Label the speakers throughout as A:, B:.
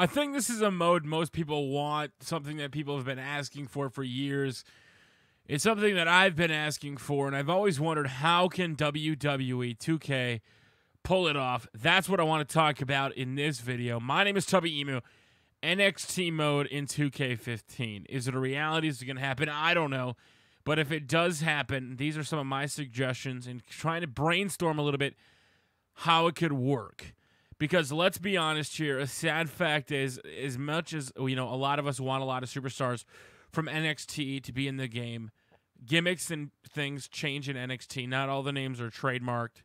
A: I think this is a mode most people want, something that people have been asking for for years. It's something that I've been asking for, and I've always wondered how can WWE 2K pull it off? That's what I want to talk about in this video. My name is Tubby Emu. NXT mode in 2K15. Is it a reality? Is it going to happen? I don't know. But if it does happen, these are some of my suggestions and trying to brainstorm a little bit how it could work because let's be honest here. A sad fact is, as much as you know, a lot of us want a lot of superstars from NXT to be in the game. Gimmicks and things change in NXT. Not all the names are trademarked,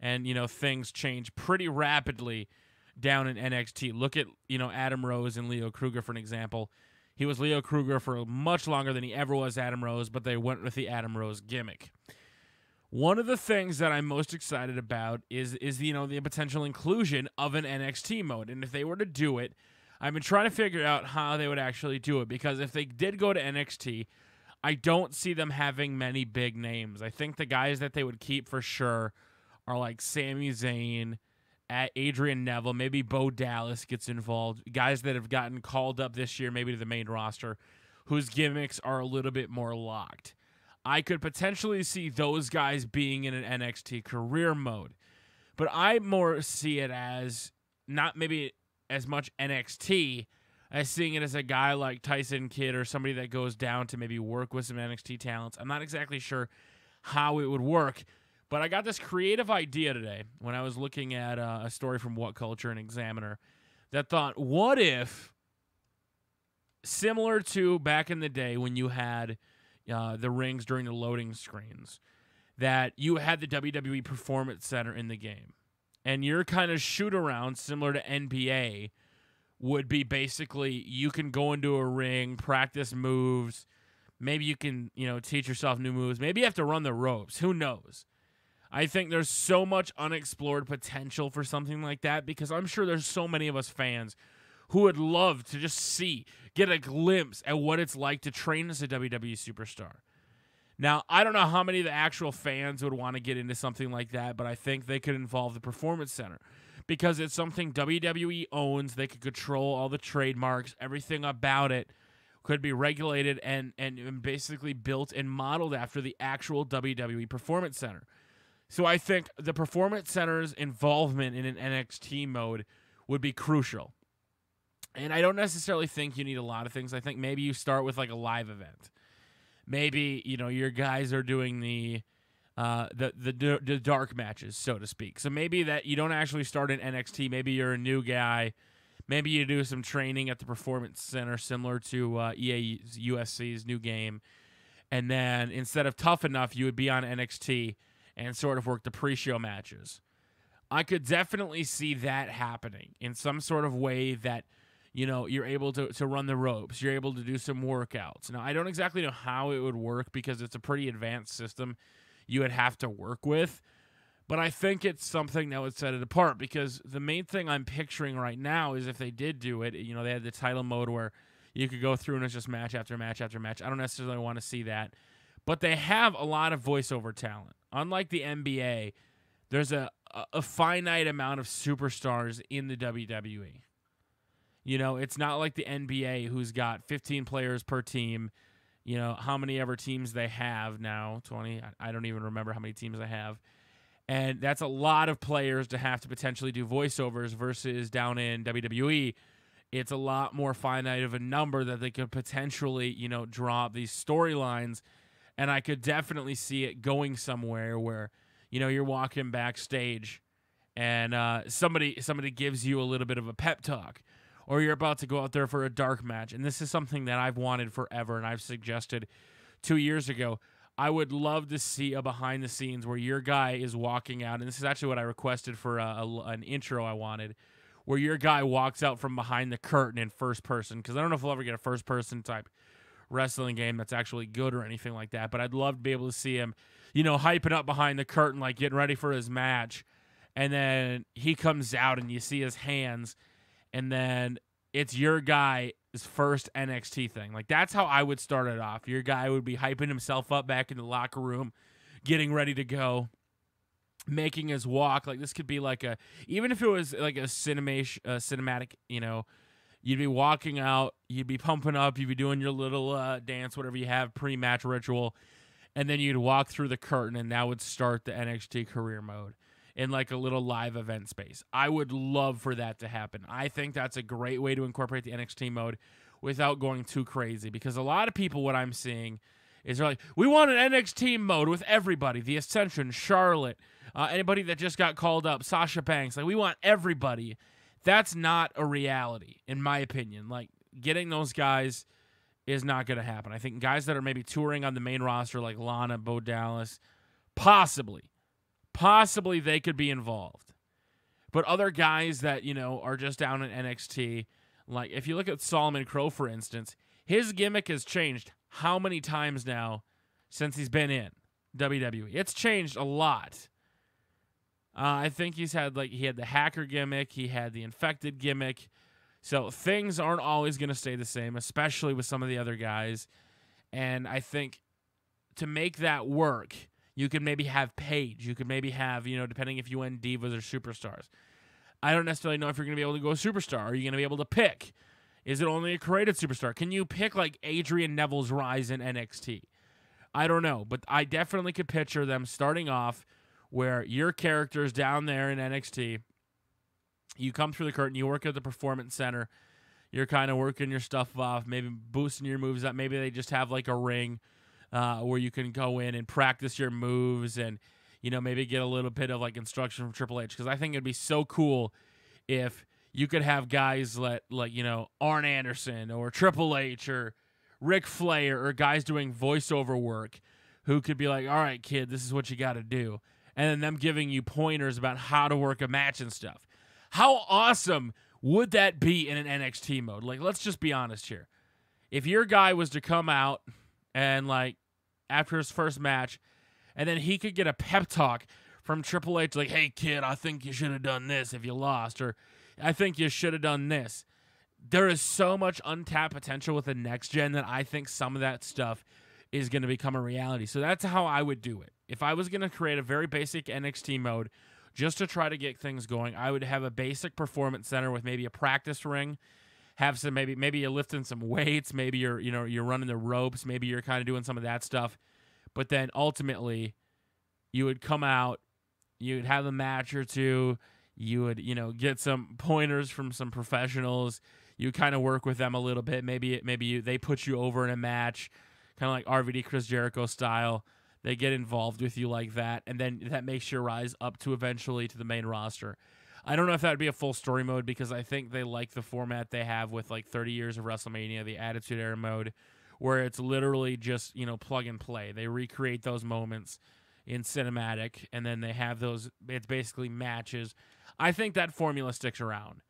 A: and you know things change pretty rapidly down in NXT. Look at you know Adam Rose and Leo Kruger for an example. He was Leo Kruger for much longer than he ever was Adam Rose, but they went with the Adam Rose gimmick. One of the things that I'm most excited about is is you know the potential inclusion of an NXT mode, and if they were to do it, I've been trying to figure out how they would actually do it because if they did go to NXT, I don't see them having many big names. I think the guys that they would keep for sure are like Sami Zayn, at Adrian Neville, maybe Bo Dallas gets involved. Guys that have gotten called up this year, maybe to the main roster, whose gimmicks are a little bit more locked. I could potentially see those guys being in an NXT career mode. But I more see it as not maybe as much NXT as seeing it as a guy like Tyson Kidd or somebody that goes down to maybe work with some NXT talents. I'm not exactly sure how it would work, but I got this creative idea today when I was looking at uh, a story from What Culture and Examiner that thought, what if, similar to back in the day when you had – uh, the rings during the loading screens, that you had the WWE Performance Center in the game. And your kind of shoot around, similar to NBA, would be basically you can go into a ring, practice moves. Maybe you can, you know, teach yourself new moves. Maybe you have to run the ropes. Who knows? I think there's so much unexplored potential for something like that because I'm sure there's so many of us fans who would love to just see, get a glimpse at what it's like to train as a WWE superstar. Now, I don't know how many of the actual fans would want to get into something like that, but I think they could involve the Performance Center because it's something WWE owns. They could control all the trademarks, everything about it could be regulated and, and basically built and modeled after the actual WWE Performance Center. So I think the Performance Center's involvement in an NXT mode would be crucial. And I don't necessarily think you need a lot of things. I think maybe you start with like a live event. Maybe you know your guys are doing the uh, the, the the dark matches, so to speak. So maybe that you don't actually start in NXT. Maybe you're a new guy. Maybe you do some training at the Performance Center, similar to uh, EA USC's new game. And then instead of tough enough, you would be on NXT and sort of work the pre-show matches. I could definitely see that happening in some sort of way that you know you're able to, to run the ropes you're able to do some workouts now i don't exactly know how it would work because it's a pretty advanced system you would have to work with but i think it's something that would set it apart because the main thing i'm picturing right now is if they did do it you know they had the title mode where you could go through and it's just match after match after match i don't necessarily want to see that but they have a lot of voiceover talent unlike the nba there's a, a finite amount of superstars in the wwe you know, it's not like the NBA who's got 15 players per team. You know, how many ever teams they have now, 20. I don't even remember how many teams I have. And that's a lot of players to have to potentially do voiceovers versus down in WWE. It's a lot more finite of a number that they could potentially, you know, draw up these storylines. And I could definitely see it going somewhere where, you know, you're walking backstage and uh, somebody somebody gives you a little bit of a pep talk or you're about to go out there for a dark match. And this is something that I've wanted forever and I've suggested two years ago. I would love to see a behind the scenes where your guy is walking out, and this is actually what I requested for uh, a, a, an intro I wanted, where your guy walks out from behind the curtain in first person. Because I don't know if we'll ever get a first person type wrestling game that's actually good or anything like that, but I'd love to be able to see him, you know, hyping up behind the curtain, like getting ready for his match. And then he comes out, and you see his hands and then it's your guy's first NXT thing. Like that's how I would start it off. Your guy would be hyping himself up back in the locker room, getting ready to go, making his walk. Like this could be like a even if it was like a cinematic, uh, cinematic, you know, you'd be walking out, you'd be pumping up, you'd be doing your little uh, dance, whatever you have pre-match ritual, and then you'd walk through the curtain, and that would start the NXT career mode in like a little live event space. I would love for that to happen. I think that's a great way to incorporate the NXT mode without going too crazy because a lot of people what I'm seeing is they're like, "We want an NXT mode with everybody, the Ascension, Charlotte, uh, anybody that just got called up, Sasha Banks. Like we want everybody." That's not a reality in my opinion. Like getting those guys is not going to happen. I think guys that are maybe touring on the main roster like Lana, Bo Dallas, possibly possibly they could be involved. But other guys that, you know, are just down in NXT, like if you look at Solomon Crow, for instance, his gimmick has changed how many times now since he's been in WWE? It's changed a lot. Uh, I think he's had like he had the hacker gimmick, he had the infected gimmick. So things aren't always going to stay the same, especially with some of the other guys. And I think to make that work, you could maybe have Paige. You could maybe have, you know, depending if you win divas or superstars. I don't necessarily know if you're going to be able to go superstar. Are you going to be able to pick? Is it only a created superstar? Can you pick like Adrian Neville's rise in NXT? I don't know, but I definitely could picture them starting off where your character is down there in NXT. You come through the curtain, you work at the performance center, you're kind of working your stuff off, maybe boosting your moves up. Maybe they just have like a ring uh, where you can go in and practice your moves and you know maybe get a little bit of like instruction from Triple H because I think it'd be so cool if you could have guys like like you know Arn Anderson or Triple H or Ric Flair or guys doing voiceover work who could be like, all right, kid, this is what you got to do, and then them giving you pointers about how to work a match and stuff. How awesome would that be in an NXT mode? Like, let's just be honest here. If your guy was to come out and like after his first match, and then he could get a pep talk from Triple H like, "Hey kid, I think you should have done this if you lost," or "I think you should have done this." There is so much untapped potential with the next gen that I think some of that stuff is going to become a reality. So that's how I would do it. If I was going to create a very basic NXT mode just to try to get things going, I would have a basic performance center with maybe a practice ring have some maybe maybe you're lifting some weights, maybe you're you know you're running the ropes, maybe you're kind of doing some of that stuff. But then ultimately, you would come out, you would have a match or two, you would you know get some pointers from some professionals. You kind of work with them a little bit. Maybe it, maybe you, they put you over in a match, kind of like RVD Chris Jericho style. They get involved with you like that, and then that makes your rise up to eventually to the main roster. I don't know if that would be a full story mode because I think they like the format they have with like 30 years of WrestleMania, the Attitude Era mode, where it's literally just, you know, plug and play. They recreate those moments in cinematic and then they have those, it's basically matches. I think that formula sticks around.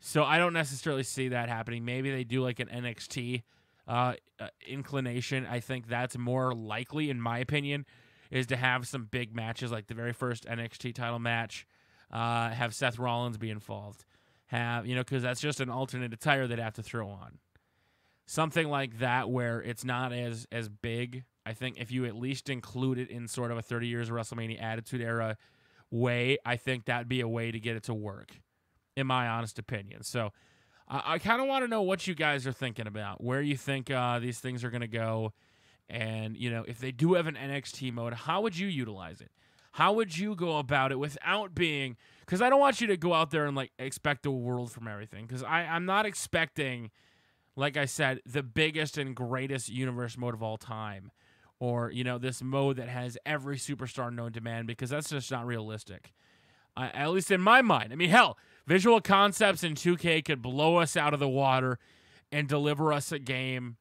A: So I don't necessarily see that happening. Maybe they do like an NXT uh, uh, inclination. I think that's more likely, in my opinion, is to have some big matches like the very first NXT title match uh, have Seth Rollins be involved. Have you know because that's just an alternate attire they'd have to throw on. Something like that where it's not as as big. I think if you at least include it in sort of a 30 years of WrestleMania Attitude Era way, I think that'd be a way to get it to work, in my honest opinion. So I kind of want to know what you guys are thinking about, where you think uh, these things are going to go. And, you know, if they do have an NXT mode, how would you utilize it? How would you go about it without being? Because I don't want you to go out there and like expect the world from everything. Because I I'm not expecting, like I said, the biggest and greatest universe mode of all time, or you know this mode that has every superstar known to man. Because that's just not realistic. Uh, at least in my mind. I mean, hell, Visual Concepts in 2K could blow us out of the water and deliver us a game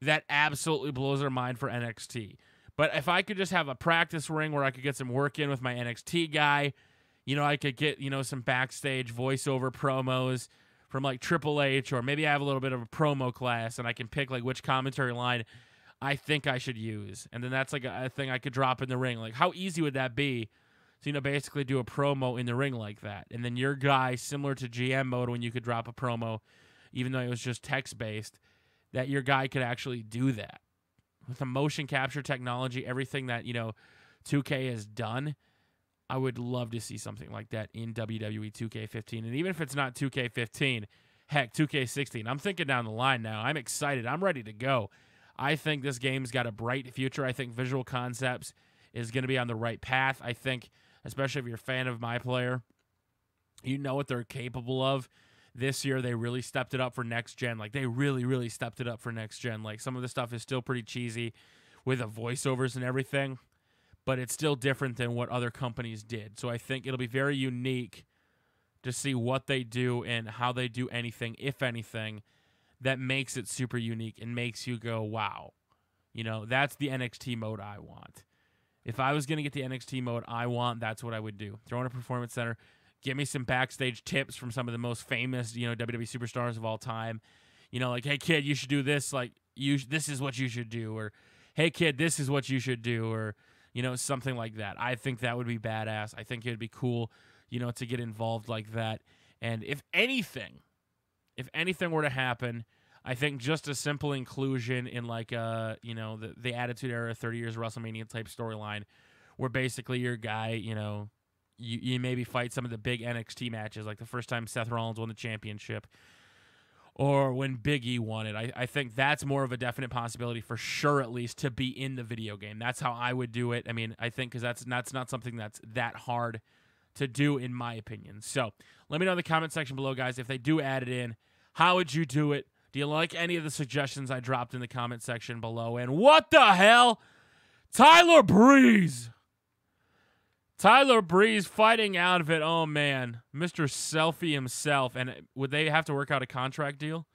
A: that absolutely blows our mind for NXT. But if I could just have a practice ring where I could get some work in with my NXT guy, you know, I could get, you know, some backstage voiceover promos from like Triple H, or maybe I have a little bit of a promo class and I can pick like which commentary line I think I should use. And then that's like a, a thing I could drop in the ring. Like, how easy would that be? So, you know, basically do a promo in the ring like that. And then your guy, similar to GM mode, when you could drop a promo, even though it was just text based, that your guy could actually do that with the motion capture technology, everything that you know 2K has done, I would love to see something like that in WWE 2K15. And even if it's not 2K15, heck, 2K16. I'm thinking down the line now. I'm excited. I'm ready to go. I think this game's got a bright future. I think Visual Concepts is going to be on the right path. I think, especially if you're a fan of my player, you know what they're capable of this year they really stepped it up for next gen. Like they really, really stepped it up for next gen. Like some of the stuff is still pretty cheesy with the voiceovers and everything, but it's still different than what other companies did. So I think it'll be very unique to see what they do and how they do anything, if anything, that makes it super unique and makes you go, wow. You know, that's the NXT mode I want. If I was going to get the NXT mode I want, that's what I would do. Throw in a performance center, give me some backstage tips from some of the most famous, you know, WWE superstars of all time. You know, like, hey kid, you should do this. Like, you this is what you should do, or hey kid, this is what you should do, or you know, something like that. I think that would be badass. I think it would be cool, you know, to get involved like that. And if anything, if anything were to happen, I think just a simple inclusion in like a uh, you know the the Attitude Era, thirty years WrestleMania type storyline, where basically your guy, you know, you, you maybe fight some of the big NXT matches, like the first time Seth Rollins won the championship or when Big E won it. I, I think that's more of a definite possibility for sure, at least, to be in the video game. That's how I would do it. I mean, I think because that's, that's not something that's that hard to do, in my opinion. So let me know in the comment section below, guys, if they do add it in, how would you do it? Do you like any of the suggestions I dropped in the comment section below? And what the hell? Tyler Breeze! Tyler Breeze fighting out of it. Oh man, Mr. Selfie himself. And would they have to work out a contract deal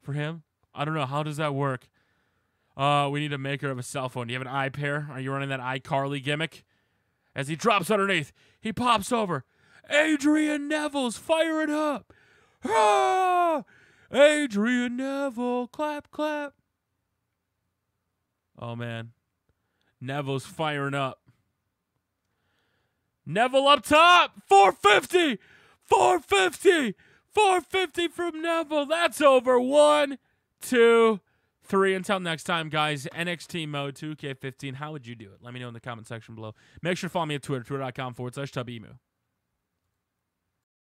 A: for him? I don't know. How does that work? Uh, we need a maker of a cell phone. Do you have an eye pair? Are you running that iCarly gimmick? As he drops underneath, he pops over. Adrian Neville's firing up. Ah! Adrian Neville, clap, clap. Oh man, Neville's firing up. Neville up top. 450. 450. 450 from Neville. That's over. One, two, three. Until next time, guys, NXT Mode 2K15. How would you do it? Let me know in the comment section below. Make sure to follow me at Twitter, twitter.com forward slash tubemu.